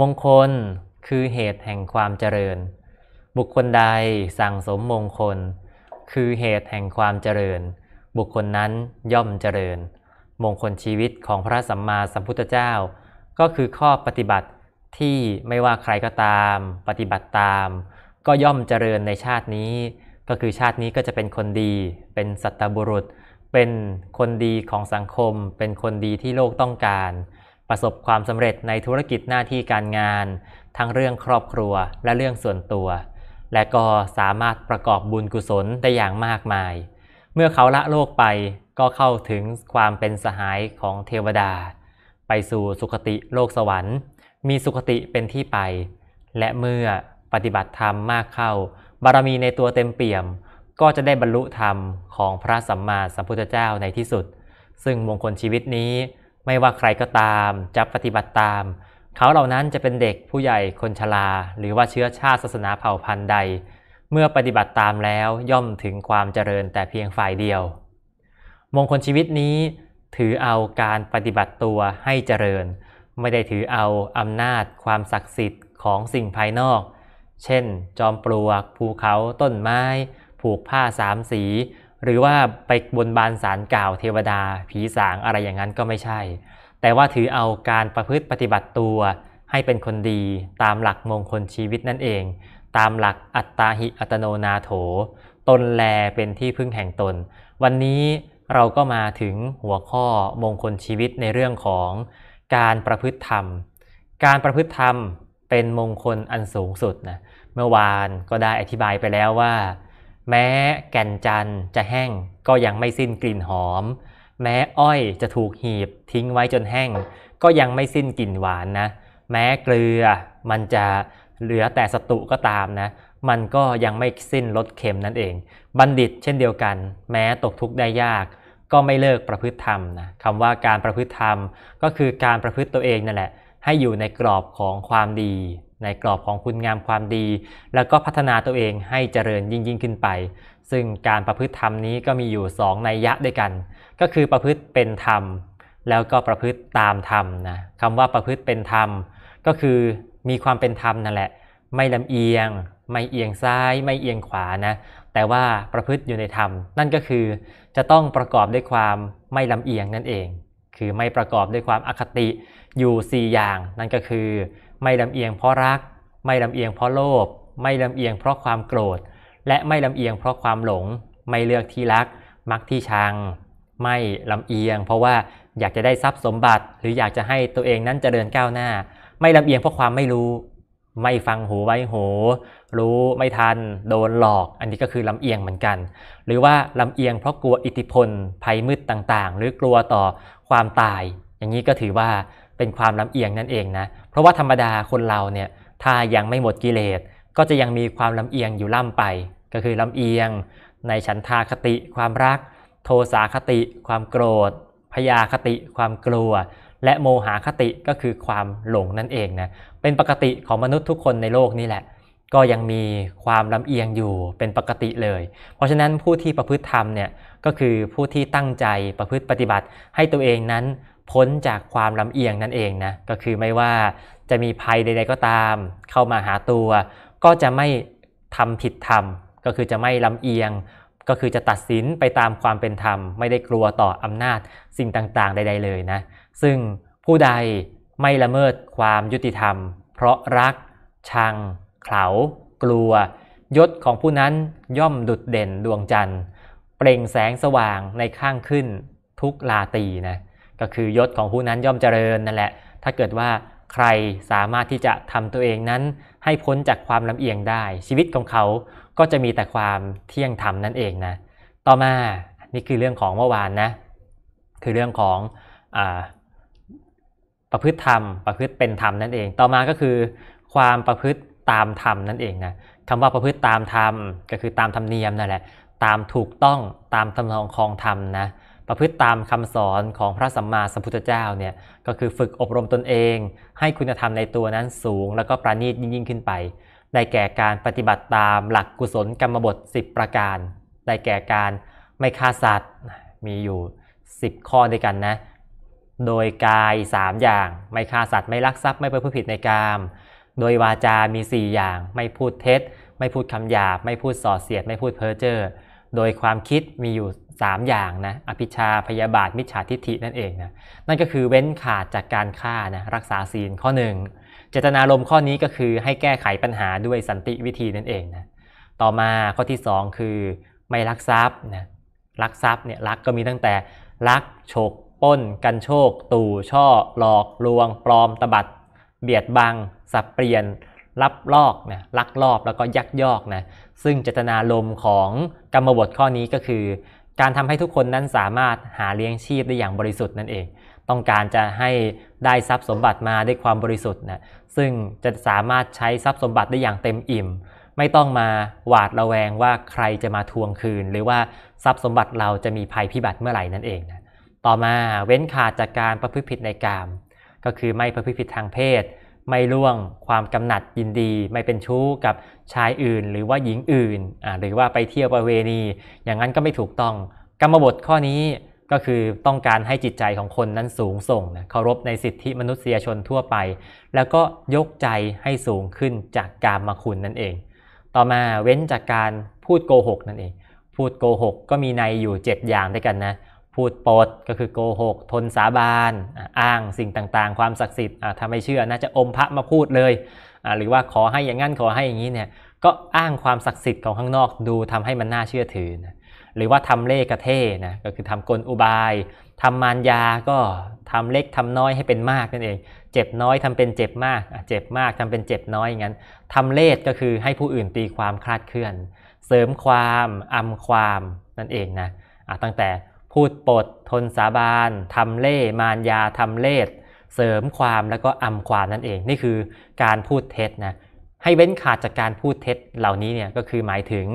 มงคลคือเหตุแห่งความเจริญ บุคคลใดสั่งสมมงคล คือเหตุแห่งความเจริญ บุคคลนั้นย่อมเจริญ มงคลชีวิตของพระสัมมาสัมพุทธเจ้า ก็คือข้อปฏิบัติที่ไม่ว่าใครก็ตาม ปฏิบัติตาม ก็ย่อมเจริญในชาตินี้ ก็คือชาตินี้ก็จะเป็นคนดีเป็นสัตบุรุษ เป็นคนดีของสังคมเป็นคนดีที่โลกต้องการประสบความสำเร็จในธุรกิจหน้าที่การงาน ทั้งเรื่องครอบครัวและเรื่องส่วนตัว และก็สามารถประกอบบุญกุศลได้อย่างมากมาย เมื่อเขาละโลกไปก็เข้าถึงความเป็นสหายของเทวดา ไปสู่สุคติโลกสวรรค์ มีสุคติเป็นที่ไป และเมื่อปฏิบัติธรรมมากเข้าบารมีในตัวเต็มเปี่ยม ก็จะได้บรรลุธรรมของพระสัมมาสัมพุทธเจ้าในที่สุด ซึ่งมงคลชีวิตนี้ไม่ว่าใครก็ตามจะปฏิบัติตาม เขาเหล่านั้นจะเป็นเด็กผู้ใหญ่คนชราหรือว่าเชื้อชาติศาสนาเผ่าพันธุ์ใด เมื่อปฏิบัติตามแล้วย่อมถึงความเจริญแต่เพียงฝ่ายเดียว มงคลชีวิตนี้ ถือเอาการปฏิบัติตัวให้เจริญ ไม่ได้ถือเอาอำนาจความศักดิ์สิทธิ์ของสิ่งภายนอก เช่น จอมปลวกภูเขาต้นไม้ ผูกผ้าสามสีหรือว่าไปบนบานสารกล่าวเทวดาผีสางอะไรอย่างนั้นก็ไม่ใช่ แต่ว่าถือเอาการประพฤติปฏิบัติตัว ให้เป็นคนดีตามหลักมงคลชีวิตนั่นเอง ตามหลักอัตตาหิอัตโนนาโถ ตนแลเป็นที่พึ่งแห่งตน วันนี้เราก็มาถึงหัวข้อมงคลชีวิตในเรื่องของการประพฤติธรรม การประพฤติธรรมเป็นมงคลอันสูงสุดนะเมื่อวานก็ได้อธิบายไปแล้วว่าแม้แก่นจันจะแห้งก็ยังไม่สิ้นกลิ่นหอม แม้อ้อยจะถูกหีบทิ้งไว้จนแห้ง ก็ยังไม่สิ้นกลิ่นหวานนะ แม้เกลือมันจะเหลือแต่สตุก็ตามนะมันก็ยังไม่สิ้นรสเค็มนั่นเอง บัณฑิตเช่นเดียวกัน แม้ตกทุกข์ได้ยากก็ไม่เลิกประพฤติธรรมนะคำว่าการประพฤติธรรมก็คือการประพฤติตัวเองนั่นแหละ ให้อยู่ในกรอบของความดีในกรอบของคุณงามความดี แล้วก็พัฒนาตัวเองให้เจริญยิ่งยิ่งขึ้นไป ซึ่งการประพฤติธรรมนี้ก็มีอยู่ 2 ในยะด้วยกัน ก็คือประพฤติเป็นธรรมแล้วก็ประพฤติตามธรรมนะคำว่าประพฤติเป็นธรรมก็คือมีความเป็นธรรมนั่นแหละ ไม่ลำเอียง ไม่เอียงซ้าย ไม่เอียงขวานะแต่ว่าประพฤติอยู่ในธรรม นั่นก็คือจะต้องประกอบด้วยความไม่ลำเอียงนั่นเองคือไม่ประกอบด้วยความอคติอยู่4อย่าง นั่นก็คือไม่ลำเอียงเพราะรัก ไม่ลำเอียงเพราะโลภไม่ลำเอียงเพราะความโกรธ และไม่ลำเอียงเพราะความหลง ไม่เลือกที่รักมักที่ชัง ไม่ลำเอียงเพราะว่าอยากจะได้ทรัพย์สมบัติ หรืออยากจะให้ตัวเองนั้นจเจริญก้าวหน้า ไม่ลำเอียงเพราะความไม่รู้ ไม่ฟังหูไว้หูรู้ไม่ทัน โดนหลอก อันนี้ก็คือลำเอียงเหมือนกัน หรือว่าลำเอียงเพราะกลัวอิทธิพลภัยมืดต่างๆ หรือกลัวต่อความตาย อย่างนี้ก็ถือว่าเป็นความลำเอียงนั่นเองนะ เพราะว่าธรรมดาคนเราเนี่ยถ้ายังไม่หมดกิเลส ก็จะยังมีความลำเอียงอยู่ล่ำไป ก็คือลำเอียง ในฉันทาคติความรัก โทสาคติ ความโกรธ พยาคติ ความกลัว และโมหาคติก็คือความหลงนั่นเองนะเป็นปกติของมนุษย์ทุกคนในโลกนี่แหละ ก็ยังมีความลำเอียงอยู่เป็นปกติเลย เพราะฉะนั้นผู้ที่ประพฤติธรรมเนี่ยก็คือผู้ที่ตั้งใจประพฤติปฏิบัติให้ตัวเองนั้นพ้นจากความลำเอียงนั่นเองนะ ก็คือไม่ว่าจะมีภัยใด ๆ ก็ตาม เข้ามาหาตัว ก็จะไม่ทำผิดธรรม ก็คือจะไม่ลำเอียง ก็คือจะตัดสินไปตามความเป็นธรรม ไม่ได้กลัวต่ออำนาจสิ่งต่างๆใดๆเลยนะ ซึ่งผู้ใดไม่ละเมิดความยุติธรรม เพราะรัก ชังเขากลัว ยศของผู้นั้นย่อมดุดเด่นดวงจันทร์เปล่งแสงสว่างในข้างขึ้นทุกลาตีนะก็คือยศของผู้นั้นย่อมเจริญนั่นแหละ ถ้าเกิดว่าใครสามารถที่จะทำตัวเองนั้น ให้พ้นจากความลำเอียงได้ ชีวิตของเขา ก็จะมีแต่ความเที่ยงธรรมนั่นเองนะ ต่อมา นี่คือเรื่องของเมื่อวานนะ คือเรื่องของอประพฤติธรรมประพฤติเป็นธรรมนั่นเอง ต่อมาก็คือความประพฤติตามธรรมนั่นเองนะคำว่าประพฤติตามธรรมก็คือตามธรรมเนียมนั่นแหละ ตามถูกต้องตามตำนองคองธรรมนะประพฤติตามคำสอนของพระสัมมาสัมพุทธเจ้าเนี่ยก็คือฝึกอบรมตนเอง ให้คุณธรรมในตัวนั้นสูงแล้วก็ประณีตยิ่งขึ้นไป ได้แก่การปฏิบัติตามหลักกุศลกรรมบท 10 ประการ ได้แก่การไม่ฆ่าสัตว์มีอยู่ 10 ข้อด้วยกันนะ โดยกาย 3 อย่าง ไม่ฆ่าสัตว์ไม่ลักทรัพย์ไม่ประพฤติผิดในกามโดยวาจา มี 4 อย่างไม่พูดเท็จ ไม่พูดคำหยาบไม่พูดส่อเสียด ไม่พูดเพ้อเจ้อโดยความคิดมีอยู่ 3 อย่างนะ อภิชา พยาบาท มิจฉาทิฏฐินั่นเองนะ นั่นก็คือเว้นขาดจากการฆ่านะ รักษาศีลข้อ1เจตนารมณ์ข้อนี้ก็คือให้แก้ไขปัญหาด้วยสันติวิธีนั่นเองนะ ต่อมาข้อที่ 2 คือไม่รักทรัพย์นะรักทรัพย์เนี่ยรักก็มีตั้งแต่รักฉก ป้น กันโชค ตู่ช่อ หลอกลวง ปลอมตบัด เบียดบังสับเปลี่ยนรับลอกนะลักลอบแล้วก็ยักยอกนะซึ่งเจตนารมณ์ของกรรมบทข้อนี้ก็คือ การทำให้ทุกคนนั้นสามารถหาเลี้ยงชีพได้อย่างบริสุทธิ์นั่นเอง ต้องการจะให้ได้ทรัพย์สมบัติมาด้วยความบริสุทธิ์นะซึ่งจะสามารถใช้ทรัพย์สมบัติได้อย่างเต็มอิ่ม ไม่ต้องมาหวาดระแวงว่าใครจะมาทวงคืน หรือว่าทรัพย์สมบัติเราจะมีภัยพิบัติเมื่อไหร่นั่นเองนะต่อมาเว้นขาดจากการประพฤติผิดในกามก็คือไม่ประพฤติผิดทางเพศไม่ล่วงความกำหนัดยินดีไม่เป็นชู้กับชายอื่นหรือว่าหญิงอื่นหรือว่าไปเที่ยวประเวณี อย่างนั้นก็ไม่ถูกต้อง กรรมบทข้อนี้ก็คือต้องการให้จิตใจของคนนั้นสูงส่งนะเคารพในสิทธิมนุษยชนทั่วไป แล้วก็ยกใจให้สูงขึ้นจากการมาคุณนั่นเอง ต่อมาเว้นจากการพูดโกหกนั่นเองพูดโกหกก็มีในอยู่ 7 อย่างด้วยกันนะพูดปดก็คือโกหกทนสาบาน อ้างสิ่งต่างๆ ความศักดิ์สิทธิ์ถ้าไม่เชื่อน่าจะอมพระมาพูดเลย หรือว่าขอให้อย่างนั้นขอให้อย่างนี้เนี่ยก็อ้างความศักดิ์สิทธิ์ของข้างนอกดูทำให้มันน่าเชื่อถือนะหรือว่าทำเลขกระเท่นะก็คือทำกลอุบาย ทำมารยาก็ ทำเล็กทำน้อยให้เป็นมากนั่นเองเจ็บน้อยทำเป็นเจ็บมากเจ็บมากทำเป็นเจ็บน้อยอย่างนั้นทำเลขก็คือให้ผู้อื่นตีความคลาดเคลื่อน เสริมความอำความนั่นเองนะตั้งแต่พูดปด ทนสาบานทำเล่มารยาทำเล่เสริมความแล้วก็อำความนั่นเองนี่คือ การพูดเท็จนะให้เว้นขาดจากการพูดเท็จเหล่านี้เนี่ยก็คือหมายถึง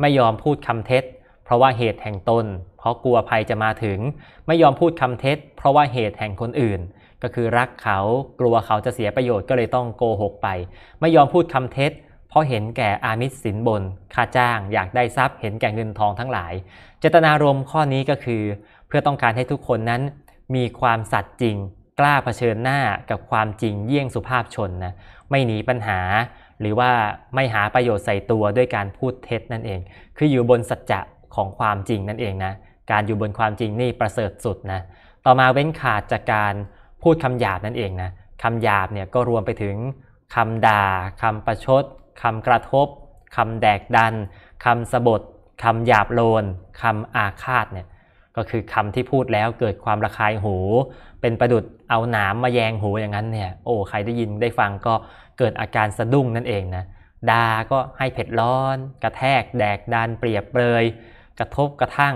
ไม่ยอมพูดคำเท็จเพราะว่าเหตุแห่งตนเพราะกลัวภัยจะมาถึงไม่ยอมพูดคำเท็จ เพราะว่าเหตุแห่งคนอื่น ก็คือรักเขากลัวเขาจะเสียประโยชน์ก็เลยต้องโกหกไป ไม่ยอมพูดคำเท็จ เพราะเห็นแก่อามิสสินบนค่าจ้างอยากได้ทรัพย์ เห็นแก่เงินทองทั้งหลายเจตนารมณ์ข้อนี้ก็คือเพื่อต้องการให้ทุกคนนั้น มีความสัตย์จริงกล้าเผชิญหน้ากับความจริงเยี่ยงสุภาพชนนะไม่หนีปัญหา หรือว่าไม่หาประโยชน์ใส่ตัวด้วยการพูดเท็จนั่นเอง คืออยู่บนสัจจะของความจริงนั่นเองนะการอยู่บนความจริงนี่ประเสริฐสุดนะต่อมาเว้นขาดจากการพูดคำหยาบนั่นเองนะคำหยาบเนี่ยก็รวมไปถึงคำด่าคำประชดคำกระทบคำแดกดันคำสบทคำหยาบโลน คำอาฆาตเนี่ยก็คือคำที่พูดแล้วเกิดความระคายหู เป็นประดุดเอาหนามมาแยงหูอย่างนั้นเนี่ย โอ้ใครได้ยินได้ฟังก็เกิดอาการสะดุ้งนั่นเองนะดาก็ให้เผ็ดร้อน กระแทก แดก ดัน เปรียบเปรยกระทบกระทั่ง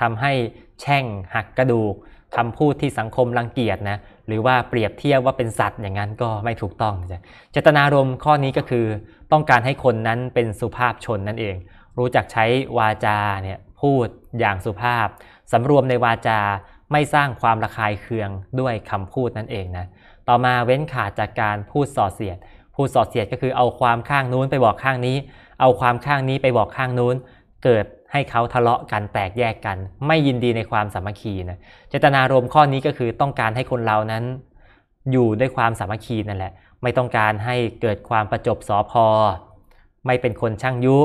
ทำให้แช่งหักกระดูกคำพูดที่สังคมรังเกียจนะ หรือว่าเปรียบเทียบว่าเป็นสัตว์อย่างนั้นก็ไม่ถูกต้องจ้ะ เจตนารมณ์ข้อนี้ก็คือต้องการให้คนนั้นเป็นสุภาพชนนั่นเองรู้จักใช้วาจาเนี่ยพูดอย่างสุภาพ สำรวมในวาจาไม่สร้างความระคายเคือง ด้วยคำพูดนั่นเองนะต่อมาเว้นขาดจากการพูดส่อเสียดพูดส่อเสียดก็คือเอาความข้างนู้นไปบอกข้างนี้ เอาความข้างนี้ไปบอกข้างนู้น เกิดให้เขาทะเลาะกันแตกแยกกัน ไม่ยินดีในความสามัคคีนะเจตนารมณ์ข้อนี้ก็คือต้องการให้คนเรานั้นอยู่ด้วยความสามัคคีนั่นแหละไม่ต้องการให้เกิดความประจบสอพอไม่เป็นคนช่างยุ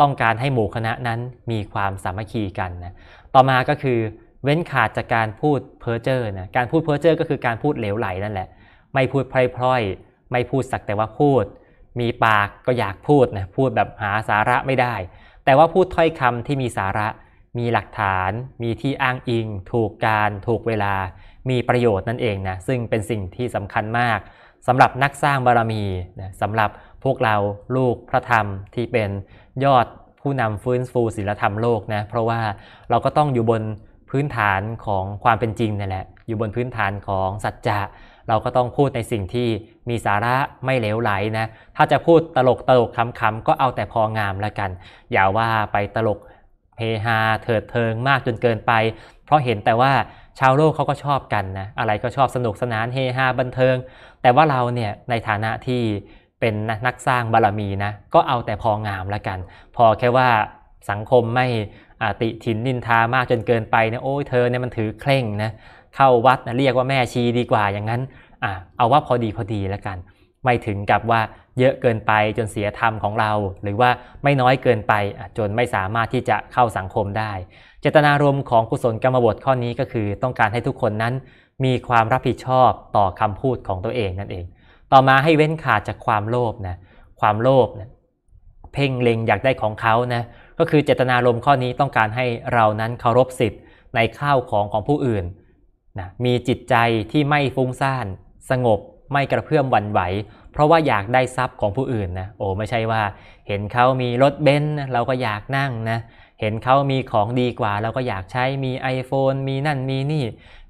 ต้องการให้หมู่คณะนั้นมีความสามัคคีกันนะ ต่อมาก็คือเว้นขาดจากการพูดเพ้อเจ้อนะ การพูดเพ้อเจ้อก็คือการพูดเหลวไหลนั่นแหละ ไม่พูดพล่อยๆไม่พูดสักแต่ว่าพูด มีปากก็อยากพูดนะ พูดแบบหาสาระไม่ได้ แต่ว่าพูดถ้อยคำที่มีสาระ มีหลักฐาน มีที่อ้างอิง ถูกการถูกเวลา มีประโยชน์นั่นเองนะ ซึ่งเป็นสิ่งที่สำคัญมาก สำหรับนักสร้างบารมีนะสำหรับพวกเราลูกพระธรรมที่เป็นยอดผู้นำฟื้นฟูศิลธรรมโลกนะเพราะว่าเราก็ต้องอยู่บนพื้นฐานของความเป็นจริงนี่แหละอยู่บนพื้นฐานของสัจจะเราก็ต้องพูดในสิ่งที่มีสาระไม่เหลวไหลนะถ้าจะพูดตลกตลกคำๆก็เอาแต่พองามละกัน อย่าว่าไปตลกเฮฮาเถิดเทิงมากจนเกินไป เพราะเห็นแต่ว่าชาวโลกเขาก็ชอบกันนะอะไรก็ชอบสนุกสนานเฮฮาบันเทิง แต่ว่าเราเนี่ยในฐานะที่เป็นนักสร้างบารรมีนะก็เอาแต่พองามละกัน พอแค่ว่าสังคมไม่ติถิน นินทามากจนเกินไปนะโอ้ยเธอเนี่ยมันถือเคร่งนะเข้าวัดนะเรียกว่าแม่ชีดีกว่าอย่างนั้นอเอาว่าพอดีพอดีละกัน ไม่ถึงกับว่าเยอะเกินไปจนเสียธรรมของเรา หรือว่าไม่น้อยเกินไป จนไม่สามารถที่จะเข้าสังคมได้ เจตนารมณ์ของกุศลกรรมบทข้อนี้ก็คือ ต้องการให้ทุกคนนั้นมีความรับผิดชอบต่อคำพูดของตัวเองนั่นเองต่อมาให้เว้นขาดจากความโลภนะความโลภนะเพ่งเล็งอยากได้ของเขานะก็คือเจตนารมณ์ข้อนี้ต้องการให้เรานั้นเคารพสิทธิ์ในข้าวของของผู้อื่นนะมีจิตใจที่ไม่ฟุ้งซ่านสงบไม่กระเพื่อมหวั่นไหว เพราะว่าอยากได้ทรัพย์ของผู้อื่นนะโอ้ไม่ใช่ว่า เห็นเขามีรถเบนซ์เราก็อยากนั่งนะเห็นเขามีของดีกว่า เราก็อยากใช้มี iPhone มีนั่นมีนี่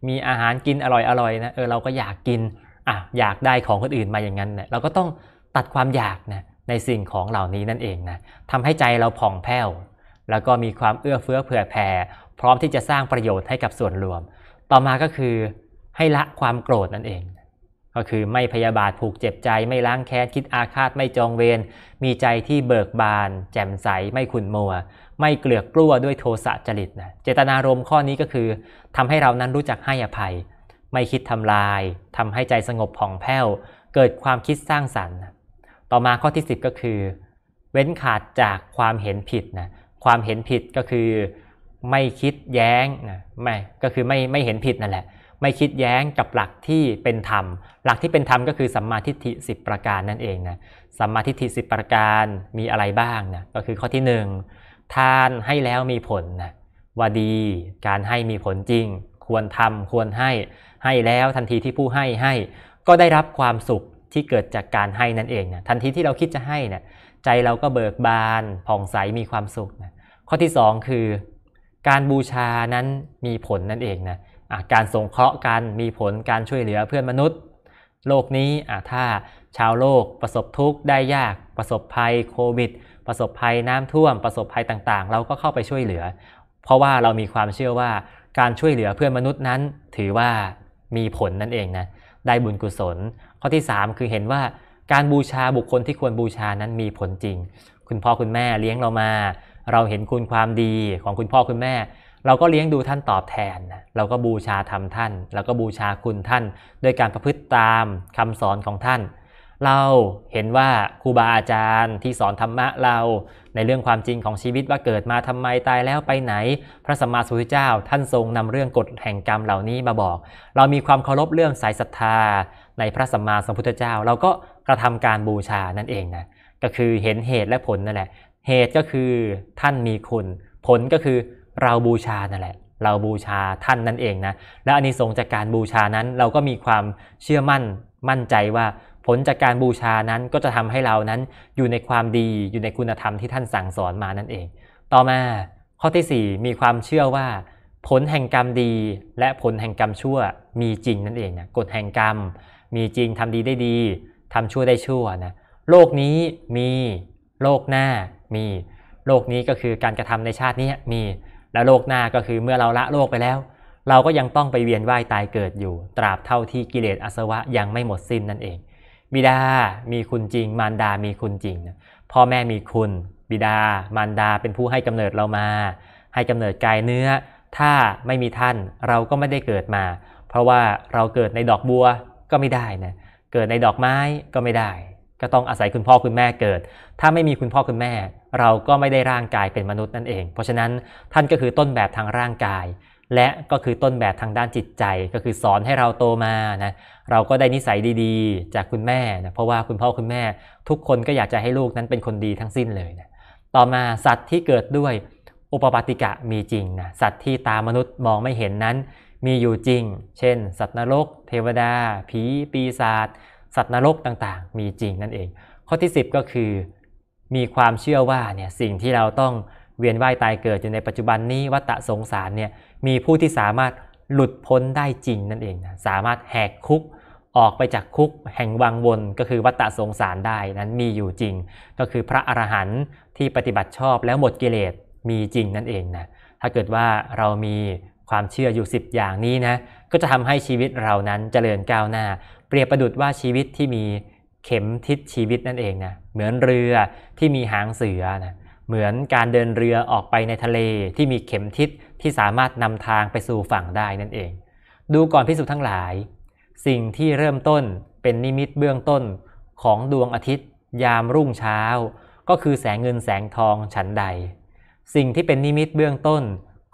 มีอาหารกินอร่อยอร่อยนะเออเราก็อยากกินอะอยากได้ของคนอื่นมาอย่างนั้นเนี่ยเราก็ต้องตัดความอยากนะในสิ่งของเหล่านี้นั่นเองนะทำให้ใจเราผ่องแผ้ว แล้วก็มีความเอื้อเฟื้อเผื่อแผ่พร้อมที่จะสร้างประโยชน์ให้กับส่วนรวม ต่อมาก็คือให้ละความโกรธนั่นเอง ก็คือไม่พยาบาทผูกเจ็บใจไม่ล้างแค้น คิดอาฆาตไม่จองเวรมีใจที่เบิกบาน แจ่มใส ไม่ขุ่นมัว ไม่เกลือกกลั้วด้วยโทสะจริตนะเจตนารมณ์ข้อนี้ก็คือ ทำให้เรานั้นรู้จักให้อภัยไม่คิดทำลาย ทำให้ใจสงบผ่องแผ้ว เกิดความคิดสร้างสรรค์ ต่อมาข้อที่ 10 ก็คือ เว้นขาดจากความเห็นผิดนะ ความเห็นผิดก็คือไม่คิดแย้งนะ ไม่ ก็คือไม่ไม่เห็นผิดนั่นแหละ ไม่คิดแย้งกับหลักที่เป็นธรรม หลักที่เป็นธรรมก็คือสัมมาทิฏฐิ10ประการนั่นเองนะ สัมมาทิฏฐิ10ประการมีอะไรบ้างนะ ก็คือข้อที่ 1ทานให้แล้วมีผลนะ ว่าดี การให้มีผลจริง ควรทำควรให้ให้แล้วทันทีที่ผู้ให้ให้ก็ได้รับความสุขที่เกิดจากการให้นั่นเองนะทันทีที่เราคิดจะให้เนี่ยใจเราก็เบิกบานผ่องใสมีความสุขนะข้อที่2คือการบูชานั้นมีผลนั่นเองนะะการสงเคราะห์กันมีผลการช่วยเหลือเพื่อนมนุษย์ โลกนี้ถ้าชาวโลกประสบทุกข์ได้ยากประสบภัยโควิดประสบภัยน้ำท่วมประสบภัยต่าง ๆ เราก็เข้าไปช่วยเหลือ เพราะว่าเรามีความเชื่อว่าการช่วยเหลือเพื่อนมนุษย์นั้น ถือว่ามีผลนั่นเองนะได้บุญกุศล ข้อที่ 3 คือเห็นว่าการบูชาบุคคลที่ควรบูชานั้นมีผลจริง คุณพ่อคุณแม่เลี้ยงเรามา เราเห็นคุณความดีของคุณพ่อคุณแม่ เราก็เลี้ยงดูท่านตอบแทนเราก็บูชาธรรมท่านเราก็บูชาคุณท่าน ด้วยการประพฤติตามคำสอนของท่าน เราเห็นว่าครูบาอาจารย์ที่สอนธรรมะเราในเรื่องความจริงของชีวิตว่าเกิดมาทำไมตายแล้วไปไหนพระสัมมาสัมพุทธเจ้าท่านทรงนำเรื่องกฎแห่งกรรมเหล่านี้มาบอก เรามีความเคารพเรื่องสายศรัทธาในพระสัมมาสัมพุทธเจ้า เราก็กระทำการบูชานั่นเองนะก็คือเห็นเหตุและผลนั่นแหละ เหตุก็คือท่านมีคุณ ผลก็คือเราบูชานั่นแหละ เราบูชาท่านนั่นเองนะและอันนี้สงจากการบูชานั้น เราก็มีความเชื่อมั่นมั่นใจว่าผลจากการบูชานั้นก็จะทำให้เรานั้นอยู่ในความดีอยู่ในคุณธรรมที่ท่านสั่งสอนมานั่นเอง ต่อมาข้อที่ 4 มีความเชื่อว่า ผลแห่งกรรมดีและผลแห่งกรรมชั่วมีจริงนั่นเองนะกฎแห่งกรรมมีจริงทำดีได้ดี ทำชั่วได้ชั่วนะโลกนี้มีโลกหน้ามีโลกนี้ก็คือการกระทำในชาตินี้มีและโลกหน้าก็คือเมื่อเราละโลกไปแล้ว เราก็ยังต้องไปเวียนว่ายตายเกิดอยู่ตราบเท่าที่กิเลสอสวะยังไม่หมดสิ้นนั่นเองบิดา มีคุณจริงมารดา มีคุณจริง พ่อแม่มีคุณ บิดา มารดา เป็นผู้ให้กำเนิดเรามา ให้กำเนิดกายเนื้อ ถ้าไม่มีท่านเราก็ไม่ได้เกิดมา เพราะว่าเราเกิดในดอกบัวก็ไม่ได้นะ เกิดในดอกไม้ก็ไม่ได้ ก็ต้องอาศัยคุณพ่อคุณแม่เกิด ถ้าไม่มีคุณพ่อคุณแม่ เราก็ไม่ได้ร่างกายเป็นมนุษย์นั่นเอง เพราะฉะนั้นท่านก็คือต้นแบบทางร่างกายและก็คือต้นแบบทางด้านจิตใจ ก็คือสอนให้เราโตมานะเราก็ได้นิสัยดีๆ จากคุณแม่นะเพราะว่าคุณพ่อคุณแม่ ทุกคนก็อยากจะให้ลูกนั้นเป็นคนดีทั้งสิ้นเลยนะต่อมาสัตว์ที่เกิดด้วยอุปปาติกะมีจริงนะสัตว์ที่ตามนุษย์มองไม่เห็นนั้น มีอยู่จริง เช่นสัตว์นรก เทวดาผีปีศาจสัตว์นรกต่างๆ มีจริงนั่นเอง ข้อที่10ก็คือมีความเชื่อว่าเนี่ยสิ่งที่เราต้องเวียนว่ายตายเกิดอยู่ในปัจจุบันนี้วัตะสงสารเนี่ยมีผู้ที่สามารถหลุดพ้นได้จริงนั่นเองนะสามารถแหกคุกออกไปจากคุกแห่งวังวนก็คือวัตะสงสารได้นั้นมีอยู่จริง ก็คือพระอรหันต์ที่ปฏิบัติชอบแล้วหมดกิเลสมีจริงนั่นเองนะถ้าเกิดว่าเรามีความเชื่ออยู่ 10 อย่างนี้นะก็จะทำให้ชีวิตเรานั้นเจริญก้าวหน้า เปรียบประดุดว่าชีวิตที่มีเข็มทิศชีวิตนั่นเองนะเหมือนเรือที่มีหางเสือนะเหมือนการเดินเรือออกไปในทะเลที่มีเข็มทิศ ที่สามารถนำทางไปสู่ฝั่งได้นั่นเอง ดูก่อนพิสู์ทั้งหลาย สิ่งที่เริ่มต้นเป็นนิมิตเบื้องต้น ของดวงอาทิตย์ ยามรุ่งเช้า ก็คือแสงเงินแสงทองฉันใด สิ่งที่เป็นนิมิตเบื้องต้น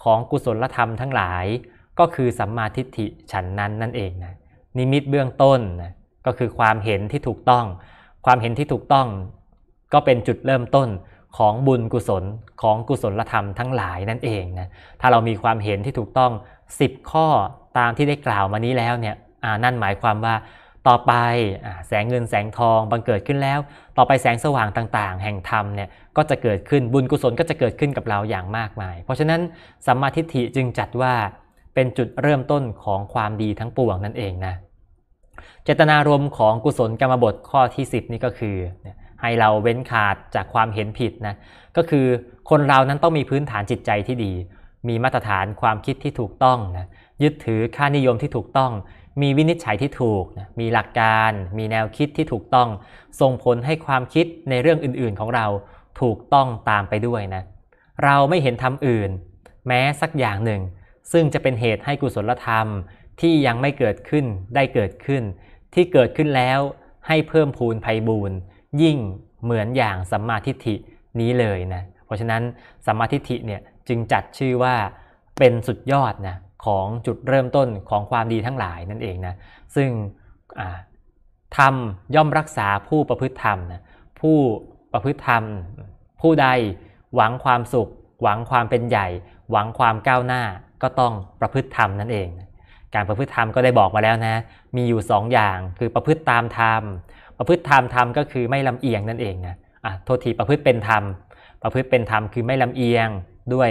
ของกุศลธรรมทั้งหลายก็คือสัมมาทิฏฐิฉันนั้นนั่นเองนะ นิมิตเบื้องต้นนะก็คือความเห็นที่ถูกต้อง ความเห็นที่ถูกต้อง ก็เป็นจุดเริ่มต้นของบุญกุศลของกุศลธรรมทั้งหลายนั่นเองนะถ้าเรามีความเห็นที่ถูกต้อง10ข้อตามที่ได้กล่าวมานี้แล้วเนี่ยนั่นหมายความว่าต่อไปแสงเงินแสงทองบังเกิดขึ้นแล้วต่อไปแสงสว่างต่างๆ แห่งธรรมเนี่ยก็จะเกิดขึ้นบุญกุศลก็จะเกิดขึ้นกับเราอย่างมากมาย เพราะฉะนั้นสัมมาทิฏฐิจึงจัดว่าเป็นจุดเริ่มต้นของความดีทั้งปวงนั่นเองนะเจตนารมณ์ของกุศลกรรมบทข้อที่ 10 นี่ก็คือให้เราเว้นขาดจากความเห็นผิดนะ ก็คือคนเรานั้นต้องมีพื้นฐานจิตใจที่ดี มีมาตรฐานความคิดที่ถูกต้องนะ ยึดถือค่านิยมที่ถูกต้อง มีวินิจฉัยที่ถูกนะมีหลักการ มีแนวคิดที่ถูกต้อง ส่งผลให้ความคิดในเรื่องอื่นๆของเรา ถูกต้องตามไปด้วยนะ เราไม่เห็นทำอื่น แม้สักอย่างหนึ่ง ซึ่งจะเป็นเหตุให้กุศลธรรมที่ยังไม่เกิดขึ้นได้เกิดขึ้น ที่เกิดขึ้นแล้วให้เพิ่มพูนภัยบูนยิ่ง เหมือนอย่างสัมมาทิฏฐินี้เลยนะ เพราะฉะนั้นสัมมาทิฏฐิเนี่ยจึงจัดชื่อว่าเป็นสุดยอดนะของจุดเริ่มต้นของความดีทั้งหลายนั่นเองนะซึ่งธรรมย่อมรักษาผู้ประพฤติธรรมนะผู้ประพฤติธรรมผู้ใดหวังความสุข หวังความเป็นใหญ่ หวังความก้าวหน้า ก็ต้องประพฤติธรรมนั่นเอง การประพฤติธรรมก็ได้บอกมาแล้วนะมีอยู่2ออย่างคือประพฤติตามธรรมประพฤติธรรมธรรมก็คือไม่ลำเอียงนั่นเองนะ อ่ะ โทษทีประพฤติเป็นธรรม ประพฤติเป็นธรรมคือไม่ลำเอียงด้วย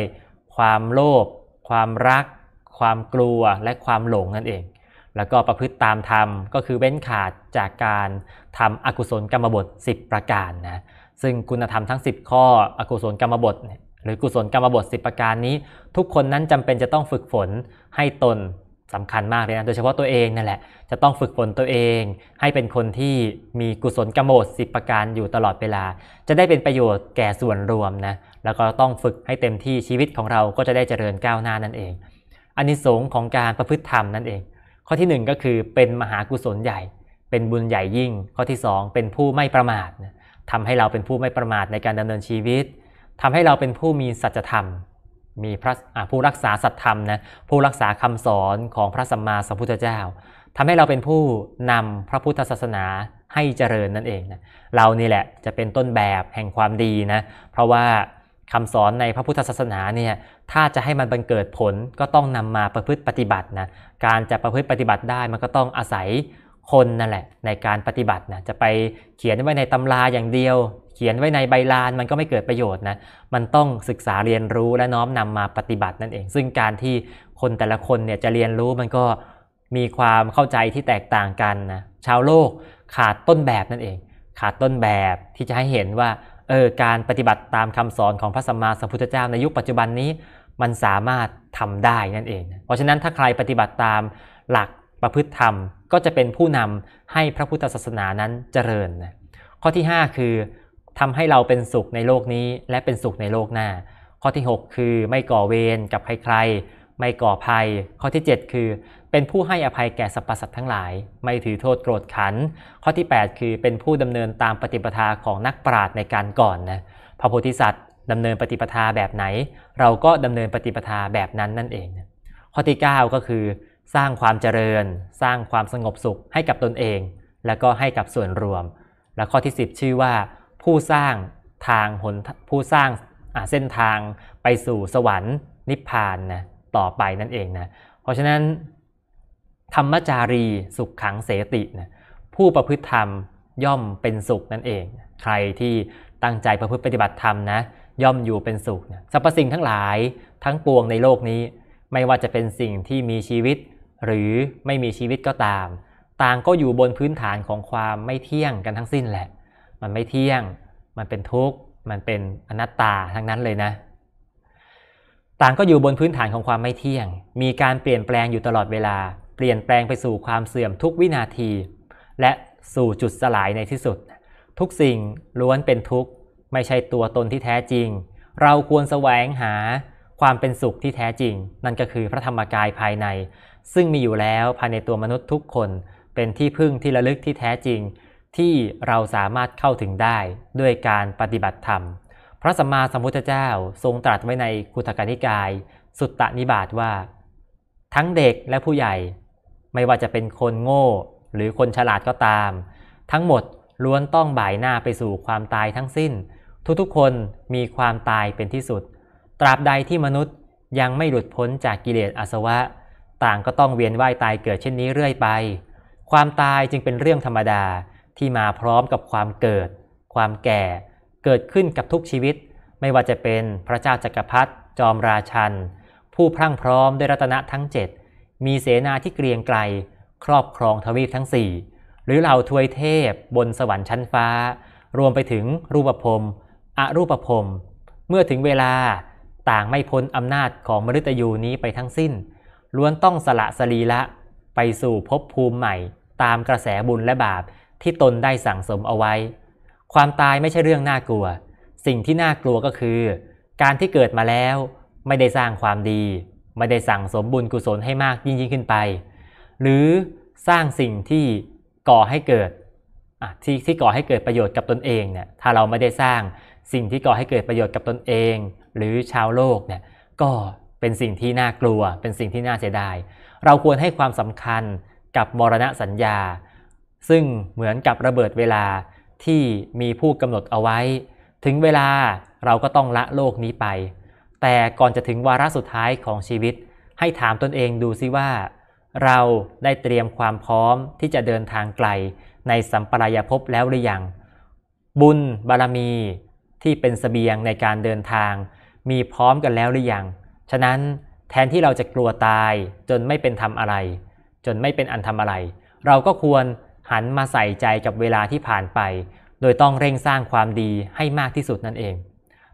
ความโลภ ความรัก ความกลัว และความหลงนั่นเอง แล้วก็ประพฤติตามธรรมก็คือเว้นขาดจากการทำอกุศลกรรมบท 10 ประการนะ ซึ่งคุณธรรมทั้ง 10 ข้ออกุศลกรรมบท หรือกุศลกรรมบท 10 ประการนี้ ทุกคนนั้นจำเป็นจะต้องฝึกฝนให้ตนสำคัญมากเลยนะโดยเฉพาะตัวเองนั่นแหละจะต้องฝึกฝนตัวเอง ให้เป็นคนที่มีกุศลกมดสิบประการอยู่ตลอดเวลา จะได้เป็นประโยชน์แก่ส่วนรวมนะแล้วก็ต้องฝึกให้เต็มที่ชีวิตของเราก็จะได้เจริญก้าวหน้านั่นเองอันนิสงของการประพฤติธรรมนั่นเอง ข้อที่1ก็คือเป็นมหากุศลใหญ่เป็นบุญใหญ่ยิ่ง ข้อที่ 2 เป็นผู้ไม่ประมาททำให้เราเป็นผู้ไม่ประมาทในการดำเนินชีวิต ทำให้เราเป็นผู้มีสัจธรรมมีพระผู้รักษาสัตธรรมนะผู้รักษาคำสอนของพระสัมมาสัมพุทธเจ้า ทำให้เราเป็นผู้นำพระพุทธศาสนาให้เจริญนั่นเองนะเรานี่แหละจะเป็นต้นแบบแห่งความดีนะเพราะว่าคำสอนในพระพุทธศาสนาเนี่ยถ้าจะให้มันบังเกิดผลก็ต้องนำมาประพฤติปฏิบัตินะการจะประพฤติปฏิบัติได้มันก็ต้องอาศัยคนนั่นแหละในการปฏิบัตินะจะไปเขียนไว้ในตำราอย่างเดียวเขียนไว้ในใบลานมันก็ไม่เกิดประโยชน์นะ มันต้องศึกษาเรียนรู้และน้อมนำมาปฏิบัตินั่นเอง ซึ่งการที่คนแต่ละคนเนี่ยจะเรียนรู้มันก็มีความเข้าใจที่แตกต่างกันนะ ชาวโลกขาดต้นแบบนั่นเอง ขาดต้นแบบที่จะให้เห็นว่า เออ การปฏิบัติตามคำสอนของพระสัมมาสัมพุทธเจ้า ในยุคปัจจุบันนี้มันสามารถทำได้นั่นเอง เพราะฉะนั้นถ้าใครปฏิบัติตามหลักประพฤติธรรมก็จะเป็นผู้นำให้พระพุทธศาสนานั้นเจริญนะ ข้อที่ 5 คือทำให้เราเป็นสุขในโลกนี้และเป็นสุขในโลกหน้า ข้อที่ 6 คือไม่ก่อเวรกับใครๆ ไม่ก่อภัย ข้อที่ 7 คือ เป็นผู้ให้อภัยแก่สรรพสัตว์ทั้งหลาย ไม่ถือโทษโกรธขันข้อที่ 8 คือเป็นผู้ดำเนินตามปฏิปทาของนักปราชญ์ในการก่อนนะพระโพธิสัตว์ดำเนินปฏิปทาแบบไหน เราก็ดำเนินปฏิปทาแบบนั้นนั่นเอง ข้อที่9ก็คือสร้างความเจริญสร้างความสงบสุขให้กับตนเอง และก็ให้กับส่วนรวม และข้อที่ 10 ชื่อว่าผู้สร้างทางหนผู้สร้างเส้นทางไปสู่สวรรค์นิพพานนะต่อไปนั่นเองนะเพราะฉะนั้นธรรมจารีสุขขังเสตินะผู้ประพฤติธรรมย่อมเป็นสุขนั่นเอง ใครที่ตั้งใจประพฤติปฏิบัติธรรมนะย่อมอยู่เป็นสุขนะสรรพสิ่งทั้งหลายทั้งปวงในโลกนี้ไม่ว่าจะเป็นสิ่งที่มีชีวิตหรือไม่มีชีวิตก็ตาม ต่างก็อยู่บนพื้นฐานของความไม่เที่ยงกันทั้งสิ้นแหละมันไม่เที่ยง มันเป็นทุกข์ มันเป็นอนัตตาทั้งนั้นเลยนะ ต่างก็อยู่บนพื้นฐานของความไม่เที่ยง มีการเปลี่ยนแปลงอยู่ตลอดเวลา เปลี่ยนแปลงไปสู่ความเสื่อมทุกวินาที และสู่จุดสลายในที่สุด ทุกสิ่งล้วนเป็นทุกข์ ไม่ใช่ตัวตนที่แท้จริง เราควรแสวงหาความเป็นสุขที่แท้จริง นั่นก็คือพระธรรมกายภายใน ซึ่งมีอยู่แล้วภายในตัวมนุษย์ทุกคน เป็นที่พึ่งที่ระลึกที่แท้จริงที่เราสามารถเข้าถึงได้ด้วยการปฏิบัติธรรม พระสัมมาสัมพุทธเจ้าทรงตรัสไว้ในคุถกานิกาย สุตตนิบาตว่า ทั้งเด็กและผู้ใหญ่ ไม่ว่าจะเป็นคนโง่ หรือคนฉลาดก็ตาม ทั้งหมดล้วนต้องบ่ายหน้าไปสู่ความตายทั้งสิ้น ทุกๆ คนมีความตายเป็นที่สุด ตราบใดที่มนุษย์ยังไม่หลุดพ้นจากกิเลสอาสวะ ต่างก็ต้องเวียนว่ายตายเกิดเช่นนี้เรื่อยไป ความตายจึงเป็นเรื่องธรรมดาที่มาพร้อมกับความเกิด ความแก่ เกิดขึ้นกับทุกชีวิต ไม่ว่าจะเป็นพระเจ้าจักรพรรดิ จอมราชัน ผู้พรั่งพร้อมด้วยรัตนะทั้ง 7 มีเสนาที่เกรียงไกร ครอบครองทวีปทั้ง 4 หรือเหล่าทวยเทพบนสวรรค์ชั้นฟ้า รวมไปถึงรูปภพ อรูปภพ เมื่อถึงเวลา ต่างไม่พ้นอำนาจของมฤตยูนี้ไปทั้งสิ้น ล้วนต้องสละสลีละไปสู่ภพภูมิใหม่ ตามกระแสบุญและบาปที่ตนได้สั่งสมเอาไว้ ความตายไม่ใช่เรื่องน่ากลัว สิ่งที่น่ากลัวก็คือ การที่เกิดมาแล้วไม่ได้สร้างความดี ไม่ได้สั่งสมบุญกุศลให้มากยิ่งยิ่งขึ้นไป หรือสร้างสิ่งที่ก่อให้เกิดที่ที่ก่อให้เกิดประโยชน์กับตนเองเนี่ย ถ้าเราไม่ได้สร้างสิ่งที่ก่อให้เกิดประโยชน์กับตนเองหรือชาวโลกเนี่ย ก็เป็นสิ่งที่น่ากลัว เป็นสิ่งที่น่าเสียดาย เราควรให้ความสำคัญกับมรณะสัญญาซึ่งเหมือนกับระเบิดเวลาที่มีผู้กำหนดเอาไว้ ถึงเวลาเราก็ต้องละโลกนี้ไป แต่ก่อนจะถึงวาระสุดท้ายของชีวิต ให้ถามตนเองดูซิว่า เราได้เตรียมความพร้อมที่จะเดินทางไกล ในสัมปรายภพแล้วหรือยัง บุญบารมีที่เป็นสเสบียงในการเดินทาง มีพร้อมกันแล้วหรือยัง ฉะนั้นแทนที่เราจะกลัวตายจนไม่เป็นทำอะไร จนไม่เป็นอันทำอะไร เราก็ควรหันมาใส่ใจกับเวลาที่ผ่านไป โดยต้องเร่งสร้างความดีให้มากที่สุดนั่นเอง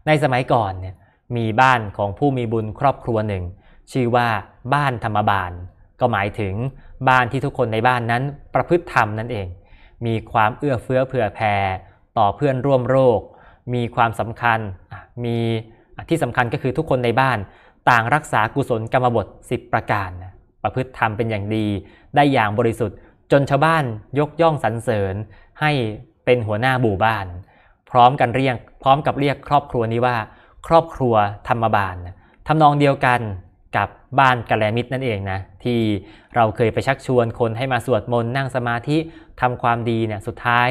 ในสมัยก่อนเนี่ย มีบ้านของผู้มีบุญครอบครัวหนึ่ง ชื่อว่าบ้านธรรมบาน ก็หมายถึงบ้านที่ทุกคนในบ้านนั้น ประพฤติธรรมนั่นเอง มีความเอื้อเฟื้อเผื่อแผ่ต่อเพื่อนร่วมโรค มีความสำคัญมีที่สำคัญก็คือทุกคนในบ้าน ต่างรักษากุศลกรรมบท 10 ประการประพฤติธรรมเป็นอย่างดี ได้อย่างบริสุทธิ์จนชาวบ้านยกย่องสรรเสริญให้เป็นหัวหน้าบู่บ้าน พร้อมกันเรียกพร้อมกับเรียกครอบครัวนี้ว่า ครอบครัวธรรมบาลทำนองเดียวกันกับบ้านกแลามิตรนั่นเองนะที่เราเคยไปชักชวนคนให้มาสวดมนต์นั่งสมาธิทำความดีเนี่ยสุดท้าย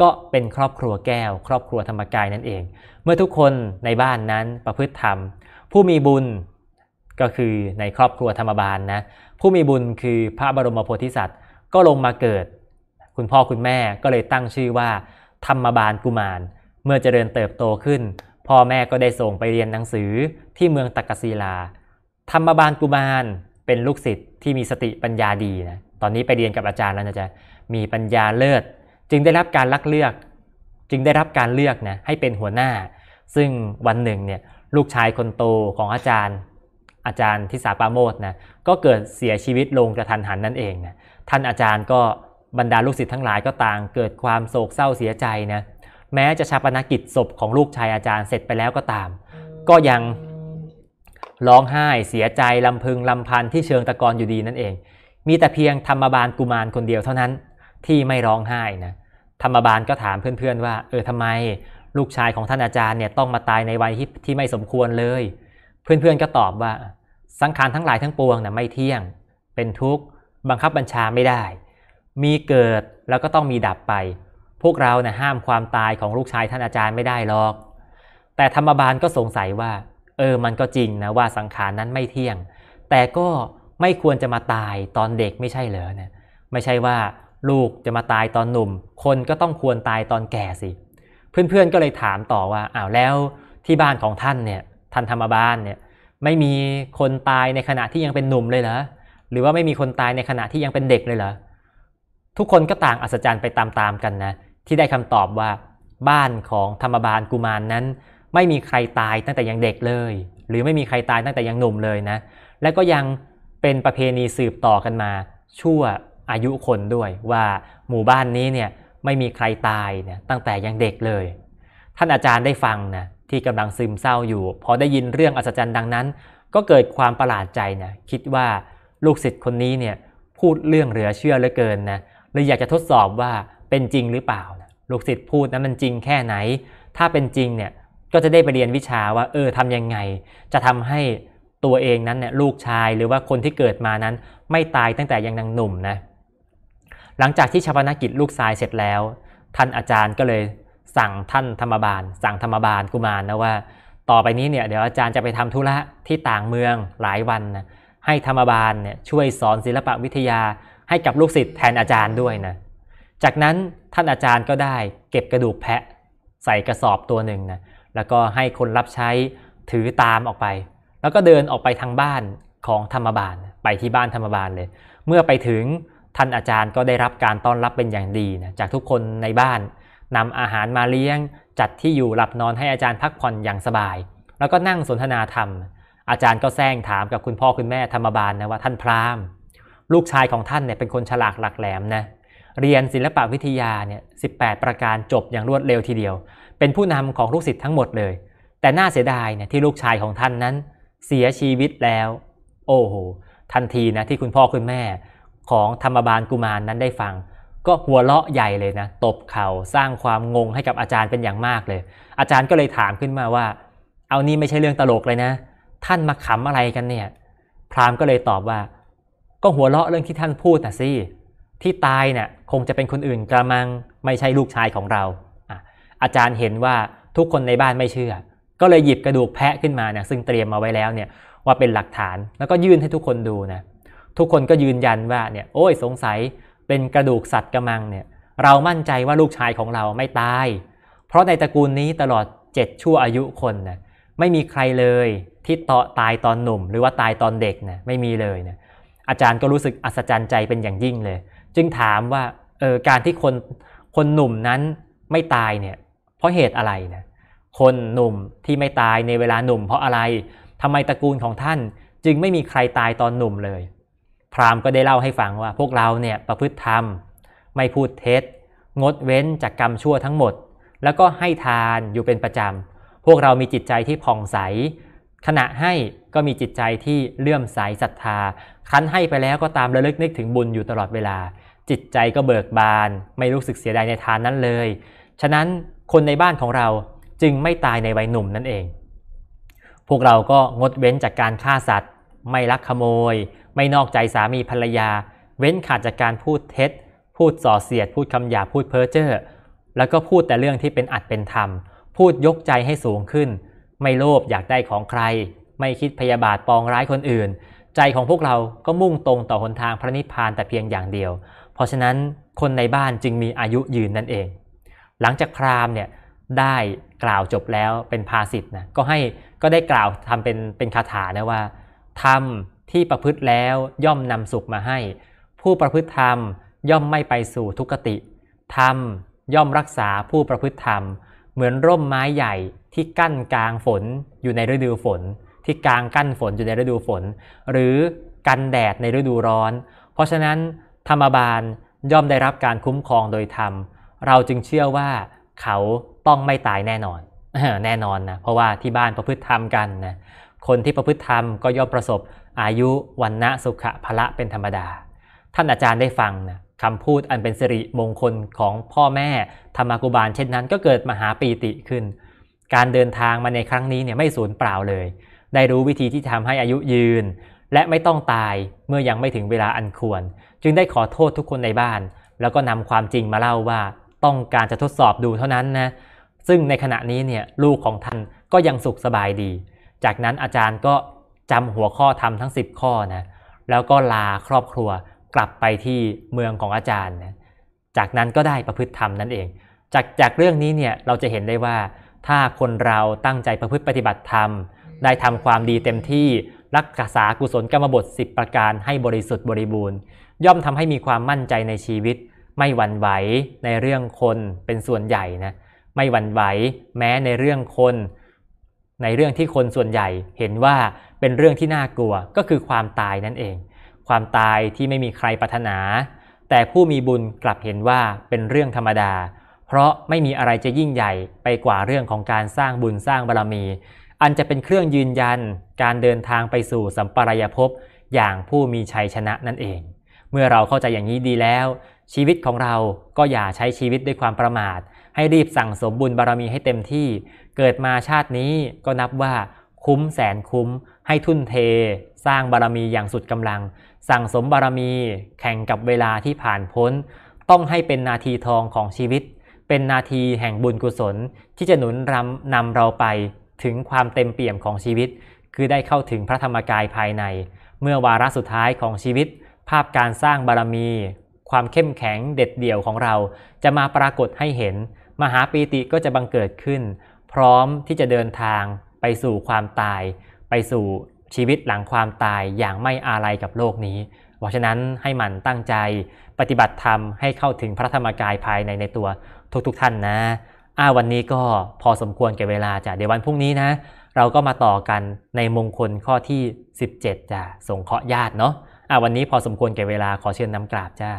ก็เป็นครอบครัวแก้วครอบครัวธรรมกายนั่นเอง เมื่อทุกคนในบ้านนั้นประพฤติธรรม ผู้มีบุญก็คือในครอบครัวธรรมบาลนนะผู้มีบุญคือพระบรมโพธิสัตว์ก็ลงมาเกิด คุณพ่อคุณแม่ก็เลยตั้งชื่อว่าธรรมบาลกุมาร เมื่อเจริญเติบโตขึ้น พ่อแม่ก็ได้ส่งไปเรียนหนังสือที่เมืองตักกศิลา ธรรมบาลกุมารเป็นลูกศิษย์ที่มีสติปัญญาดีนะ ตอนนี้ไปเรียนกับอาจารย์แล้วนะจ๊ะมีปัญญาเลิศ จึงได้รับการลักเลือก จึงได้รับการเลือกนะ ให้เป็นหัวหน้า ซึ่งวันหนึ่งเนี่ย ลูกชายคนโตของอาจารย์อาจารย์ทิสาปาโมดนะ ก็เกิดเสียชีวิตลงกระทันหันนั่นเองนะท่านอาจารย์ก็บรรดาลูกศิษย์ทั้งหลายก็ต่างเกิดความโศกเศร้าเสียใจนะแม้จะชาปนกิจศพของลูกชายอาจารย์เสร็จไปแล้วก็ตาม ก็ยัง ร้องไห้เสียใจลำพึงลำพันที่เชิงตะกอนอยู่ดีนั่นเอง มีแต่เพียงธรรมบาลกุมารคนเดียวเท่านั้นที่ไม่ร้องไห้นะธรรมบาลก็ถามเพื่อนๆว่าเออทำไมลูกชายของท่านอาจารย์เนี่ยต้องมาตายในวัยที่ที่ไม่สมควรเลย เพื่อนๆ ก็ตอบว่าสังขารทั้งหลายทั้งปวงน่ะไม่เที่ยงเป็นทุกข์บังคับบัญชาไม่ได้ มีเกิดแล้วก็ต้องมีดับไป พวกเรานะ่ยห้ามความตายของลูกชายท่านอาจารย์ไม่ได้หรอก แต่ธรรมบาลก็สงสัยว่า เออ มันก็จริงนะว่าสังขารนั้นไม่เที่ยง แต่ก็ไม่ควรจะมาตายตอนเด็กไม่ใช่เหรอเนี่ย ไม่ใช่ว่าลูกจะมาตายตอนหนุ่ม คนก็ต้องควรตายตอนแก่สิ เพื่อนๆก็เลยถามต่อว่า อ้าว แล้วที่บ้านของท่านเนี่ย ท่านธรรมบาลเนี่ย ไม่มีคนตายในขณะที่ยังเป็นหนุ่มเลยเหรอหรือว่าไม่มีคนตายในขณะที่ยังเป็นเด็กเลยเหรอทุกคนก็ต่างอัศจรรย์ไปตามๆกันนะ ที่ได้คำตอบว่าบ้านของธรรมบาลกุมารนนั้น ไม่มีใครตายตั้งแต่ยังเด็กเลย หรือไม่มีใครตายตั้งแต่ยังหนุ่มเลยนะและก็ยังเป็นประเพณีสืบต่อกันมา ชั่วอายุคนด้วย ว่าหมู่บ้านนี้เนี่ยไม่มีใครตายนะตั้งแต่ยังเด็กเลย ท่านอาจารย์ได้ฟังนะที่กำลังซึมเศร้าอยู่พอได้ยินเรื่องอัศจรรย์ดังนั้น ก็เกิดความประหลาดใจนะคิดว่าลูกศิษย์คนนี้เนี่ยพูดเรื่องเหลือเชื่อเหลือเกินนะเลยอยากจะทดสอบว่าเป็นจริงหรือเปล่านะลูกศิษย์พูดนั้นมันจริงแค่ไหน ถ้าเป็นจริงเนี่ยก็จะได้ไปเรียนวิชาว่า เออทำยังไง จะทำให้ตัวเองนั้นเนี่ยลูกชายหรือว่าคนที่เกิดมานั้นไม่ตายตั้งแต่ยังหนุ่มนะหลังจากที่ชาปนกิจลูกชายเสร็จแล้ว ท่านอาจารย์ก็เลยสั่งท่านธรรมบาลสั่งธรรมบาลกุมารนนะว่า ต่อไปนี้เนี่ยเดี๋ยวอาจารย์จะไปทำธุระที่ต่างเมืองหลายวันนะให้ธรรมบาลเนี่ยช่วยสอนศิลปวิทยาให้กับลูกศิษย์แทนอาจารย์ด้วยนะ จากนั้นท่านอาจารย์ก็ได้เก็บกระดูกแพะใส่กระสอบตัวหนึ่งนะแล้วก็ให้คนรับใช้ถือตามออกไป แล้วก็เดินออกไปทางบ้านของธรรมบาลไปที่บ้านธรรมบาลเลย เมื่อไปถึงท่านอาจารย์ก็ได้รับการต้อนรับเป็นอย่างดีนะจากทุกคนในบ้าน นำอาหารมาเลี้ยงจัดที่อยู่หลับนอนให้อาจารย์พักผ่อนอย่างสบาย แล้วก็นั่งสนทนาธรรมเอาจารย์ก็แซงถามกับคุณพ่อ คุณแม่ธรรมบาลนะว่าท่านพราหมณ์ลูกชายของท่านเนี่ยเป็นคนฉลาดหลักแหลมนะเรียนศิลปวิทยาเนี่ยสิประการจบอย่างรวดเร็วทีเดียว เป็นผู้นำของลูกศิษย์ทั้งหมดเลย แต่น่าเสียดายเนี่ยที่ลูกชายของท่านนั้น เสียชีวิตแล้ว โอ้โหทันทีนะที่คุณพ่อคุณแม่ ของธรรมบาลกุมารนนั้นได้ฟัง ก็หัวเราะใหญ่เลยนะตบเขา่าสร้างความงงให้กับอาจารย์เป็นอย่างมากเลย อาจารย์ก็เลยถามขึ้นมาว่า เอานี่ไม่ใช่เรื่องตลกเลยนะท่านมาขำอะไรกันเนี่ย พราหมณ์ก็เลยตอบว่า ก็หัวเราะเรื่องที่ท่านพูดนะสิ ที่ตายเนี่ยคงจะเป็นคนอื่นกระมังไม่ใช่ลูกชายของเรา อาจารย์เห็นว่าทุกคนในบ้านไม่เชื่อ ก็เลยหยิบกระดูกแพะขึ้นมาเนี่ยซึ่งเตรียมมาไว้แล้วเนี่ยว่าเป็นหลักฐานแล้วก็ยื่นให้ทุกคนดูนะ ทุกคนก็ยืนยันว่าเนี่ยโอ้ย สงสัยเป็นกระดูกสัตว์กระมังเนี่ยเรามั่นใจว่าลูกชายของเราไม่ตาย เพราะในตระกูลนี้ตลอดเจ็ดชั่วอายุคนนะไม่มีใครเลยที่ตายตอนหนุ่มหรือว่าตายตอนเด็กนะไม่มีเลยนะอาจารย์ก็รู้สึกอัศจรรย์ใจเป็นอย่างยิ่งเลย จึงถามว่าเออการที่คนคนหนุ่มนั้นไม่ตายเนี่ยเพราะเหตุอะไรนะคนหนุ่มที่ไม่ตายในเวลาหนุ่มเพราะอะไรทำไมตระกูลของท่านจึงไม่มีใครตายตอนหนุ่มเลย พราหมณ์ก็ได้เล่าให้ฟังว่า พวกเราเนี่ยประพฤติธรรมไม่พูดเท็จงดเว้นจากกรรมชั่วทั้งหมด แล้วก็ให้ทานอยู่เป็นประจำพวกเรามีจิตใจที่ผ่องใสขณะให้ก็มีจิตใจที่เลื่อมใสศรัทธา คั้นให้ไปแล้วก็ตามระลึกนึกถึงบุญอยู่ตลอดเวลา จิตใจก็เบิกบาน ไม่รู้สึกเสียดายในทานนั้นเลย ฉะนั้นคนในบ้านของเราจึงไม่ตายในวัยหนุ่มนั่นเอง พวกเราก็งดเว้นจากการฆ่าสัตว์ ไม่ลักขโมย ไม่นอกใจสามีภรรยา เว้นขาดจากการพูดเท็จ พูดส่อเสียด พูดคำหยาพูดเพ้อเจ้อแล้วก็พูดแต่เรื่องที่เป็นอัดเป็นธรรม พูดยกใจให้สูงขึ้นไม่โลภอยากได้ของใคร ไม่คิดพยาบาทปองร้ายคนอื่น ใจของพวกเราก็มุ่งตรงต่อหนทางพระนิพพานแต่เพียงอย่างเดียว เพราะฉะนั้นคนในบ้านจึงมีอายุยืนนั่นเอง หลังจากพราหมณ์เนี่ยได้กล่าวจบแล้วเป็นภาษิตนะก็ให้ก็ได้กล่าวทำเป็นเป็นคาถานะว่า ธรรมที่ประพฤติแล้วย่อมนำสุขมาให้ ผู้ประพฤติธรรมย่อมไม่ไปสู่ทุกติ ธรรมย่อมรักษาผู้ประพฤติธรรมเหมือนร่มไม้ใหญ่ที่กั้นกลางฝนอยู่ในฤดูฝน ที่กลางกั้นฝนอยู่ในฤดูฝน หรือกันแดดในฤดูร้อน เพราะฉะนั้นธรรมบาลย่อมได้รับการคุ้มครองโดยธรรม เราจึงเชื่อว่าเขาต้องไม่ตายแน่นอนแน่นอนนะเพราะว่าที่บ้านประพฤติธรรมกันนะคนที่ประพฤติธรรมก็ย่อมประสบอายุวันณะสุขะพละ เป็นธรรมดา ท่านอาจารย์ได้ฟังนะคำพูดอันเป็นสิริมงคลของพ่อแม่ธรรมกุบาลเช่นนั้น ก็เกิดมหาปีติขึ้น การเดินทางมาในครั้งนี้เนี่ยไม่สูญเปล่าเลย ได้รู้วิธีที่ทำให้อายุยืน และไม่ต้องตายเมื่อยังไม่ถึงเวลาอันควร จึงได้ขอโทษทุกคนในบ้าน แล้วก็นำความจริงมาเล่าว่า ต้องการจะทดสอบดูเท่านั้นนะซึ่งในขณะนี้เนี่ยลูกของท่านก็ยังสุขสบายดี จากนั้นอาจารย์ก็จำหัวข้อทำทั้ง 10 ข้อนะแล้วก็ลาครอบครัวกลับไปที่เมืองของอาจารย์นะจากนั้นก็ได้ประพฤติธรรมนั่นเอง จากจากเรื่องนี้เนี่ยเราจะเห็นได้ว่าถ้าคนเราตั้งใจประพฤติปฏิบัติธรรม ได้ทำความดีเต็มที่รักษากุศลกรรมบท 10 ประการให้บริสุทธิ์บริบูรณ์ ย่อมทำให้มีความมั่นใจในชีวิต ไม่หวั่นไหวในเรื่องคนเป็นส่วนใหญ่นะไม่หวั่นไหวแม้ในเรื่องคน ในเรื่องที่คนส่วนใหญ่เห็นว่าเป็นเรื่องที่น่ากลัวก็คือความตายนั่นเองความตายที่ไม่มีใครปรารถนา แต่ผู้มีบุญกลับเห็นว่าเป็นเรื่องธรรมดา เพราะไม่มีอะไรจะยิ่งใหญ่ไปกว่าเรื่องของการสร้างบุญสร้างบารรมี อันจะเป็นเครื่องยืนยันการเดินทางไปสู่สัมปรายภพอย่างผู้มีชัยชนะนั่นเอง เมื่อเราเข้าใจอย่างนี้ดีแล้ว ชีวิตของเราก็อย่าใช้ชีวิตด้วยความประมาท ให้รีบสั่งสมบุญบารรมีให้เต็มที่ เกิดมาชาตินี้ก็นับว่า คุ้มแสนคุ้ม ให้ทุ่นเท สร้างบารรมีอย่างสุดกำลังสั่งสมบารมีแข่งกับเวลาที่ผ่านพ้น ต้องให้เป็นนาทีทองของชีวิต เป็นนาทีแห่งบุญกุศลที่จะหนุนรำนำเราไป ถึงความเต็มเปี่ยมของชีวิต คือได้เข้าถึงพระธรรมกายภายใน เมื่อวาระสุดท้ายของชีวิต ภาพการสร้างบารมี ความเข้มแข็งเด็ดเดี่ยวของเรา จะมาปรากฏให้เห็น มหาปีติก็จะบังเกิดขึ้น พร้อมที่จะเดินทาง ไปสู่ความตาย ไปสู่ชีวิตหลังความตายอย่างไม่อาลัยกับโลกนี้ เพราะฉะนั้นให้มันตั้งใจปฏิบัติธรรมให้เข้าถึงพระธรรมกายภายในในตัวทุกๆทท่านนะอ้าวันนี้ก็พอสมควรแก่เวลาจ้ะ เดี๋ยววันพรุ่งนี้นะ เราก็มาต่อกันในมงคลข้อที่ 17จ้ะสงเคราะห์ญาติเนาะอ้าวันนี้พอสมควรแก่เวลาขอเชิญนำกราบจ้า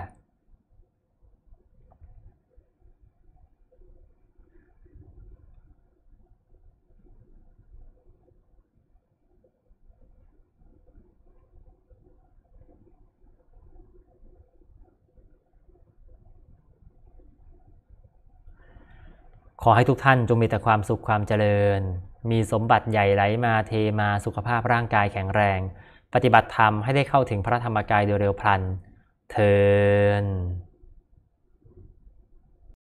ขอให้ทุกท่านจงมีแต่ความสุขความเจริญ มีสมบัติใหญ่ไหลมาเทมาสุขภาพร่างกายแข็งแรง ปฏิบัติธรรมให้ได้เข้าถึงพระธรรมกายโดยเร็วพลันเทิน